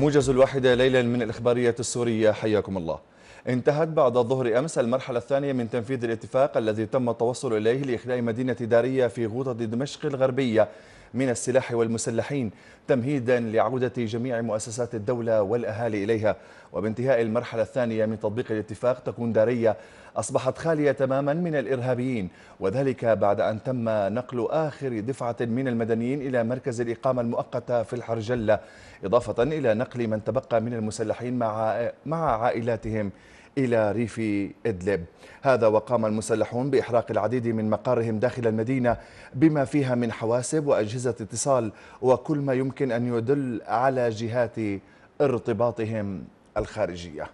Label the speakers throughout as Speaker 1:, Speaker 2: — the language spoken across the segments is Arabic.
Speaker 1: موجز الواحدة ليلا من الإخبارية السورية حياكم الله انتهت بعد ظهر أمس المرحلة الثانية من تنفيذ الاتفاق الذي تم التوصل إليه لإخلاء مدينة دارية في غوطة دمشق الغربية من السلاح والمسلحين تمهيدا لعودة جميع مؤسسات الدولة والأهالي إليها وبانتهاء المرحلة الثانية من تطبيق الاتفاق تكون دارية أصبحت خالية تماما من الإرهابيين وذلك بعد أن تم نقل آخر دفعة من المدنيين إلى مركز الإقامة المؤقتة في الحرجلة إضافة إلى نقل من تبقى من المسلحين مع مع عائلاتهم إلى ريف إدلب هذا وقام المسلحون بإحراق العديد من مقارهم داخل المدينة بما فيها من حواسب وأجهزة اتصال وكل ما يمكن أن يدل على جهات ارتباطهم الخارجيه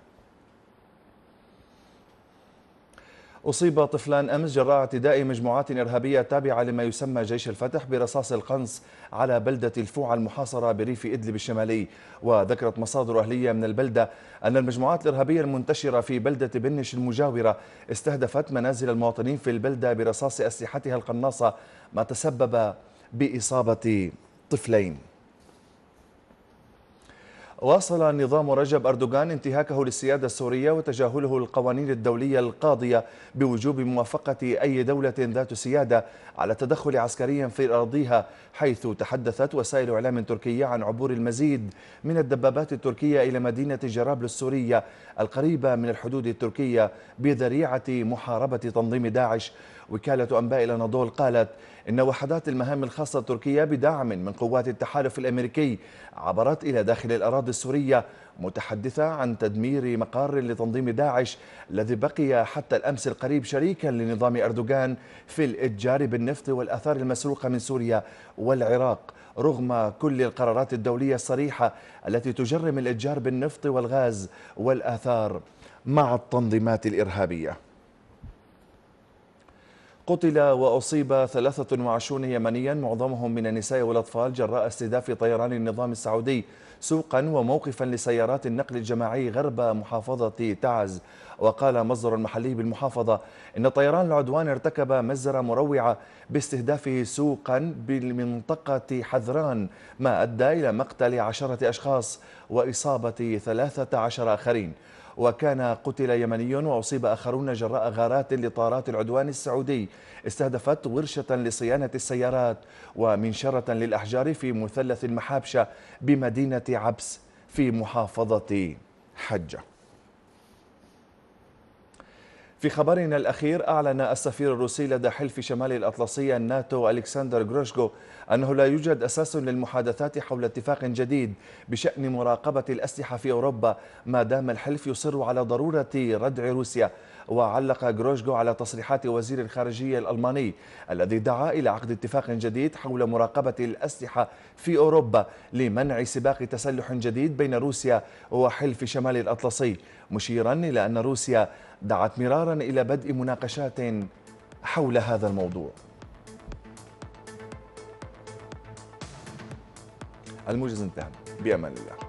Speaker 1: أصيب طفلان أمس جراء اعتداء مجموعات إرهابية تابعة لما يسمى جيش الفتح برصاص القنص على بلدة الفوعة المحاصرة بريف إدلب الشمالي وذكرت مصادر أهلية من البلدة أن المجموعات الإرهابية المنتشرة في بلدة بنش المجاورة استهدفت منازل المواطنين في البلدة برصاص أسلحتها القناصة ما تسبب بإصابة طفلين واصل نظام رجب أردوغان انتهاكه للسيادة السورية وتجاهله القوانين الدولية القاضية بوجوب موافقة أي دولة ذات سيادة على تدخل عسكري في أراضيها حيث تحدثت وسائل إعلام تركية عن عبور المزيد من الدبابات التركية إلى مدينة جرابل السورية القريبة من الحدود التركية بذريعة محاربة تنظيم داعش وكالة أنباء الأناضول قالت إن وحدات المهام الخاصة التركية بدعم من قوات التحالف الأمريكي عبرت إلى داخل الأراضي الأراضي السورية متحدثة عن تدمير مقر لتنظيم داعش الذي بقي حتى الأمس القريب شريكا لنظام أردوغان في الإتجار بالنفط والأثار المسروقة من سوريا والعراق رغم كل القرارات الدولية الصريحة التي تجرم الإتجار بالنفط والغاز والآثار مع التنظيمات الإرهابية قتل وأصيب 23 يمنيا معظمهم من النساء والأطفال جراء استهداف طيران النظام السعودي سوقا وموقفا لسيارات النقل الجماعي غرب محافظة تعز وقال مصدر محلي بالمحافظة إن طيران العدوان ارتكب مزرة مروعة باستهدافه سوقا بالمنطقة حذران ما أدى إلى مقتل عشرة أشخاص وإصابة 13 آخرين وكان قتل يمني وأصيب آخرون جراء غارات لطارات العدوان السعودي استهدفت ورشة لصيانة السيارات ومنشرة للأحجار في مثلث المحابشة بمدينة عبس في محافظة حجة في خبرنا الأخير أعلن السفير الروسي لدى حلف شمال الأطلسي الناتو ألكسندر غروشكو أنه لا يوجد أساس للمحادثات حول اتفاق جديد بشأن مراقبة الأسلحة في أوروبا ما دام الحلف يصر على ضرورة ردع روسيا وعلق غروشكو على تصريحات وزير الخارجية الألماني الذي دعا إلى عقد اتفاق جديد حول مراقبة الأسلحة في أوروبا لمنع سباق تسلح جديد بين روسيا وحلف شمال الأطلسي مشيرا إلى أن روسيا دعت مرارا إلى بدء مناقشات حول هذا الموضوع الموجز انتهى بأمان الله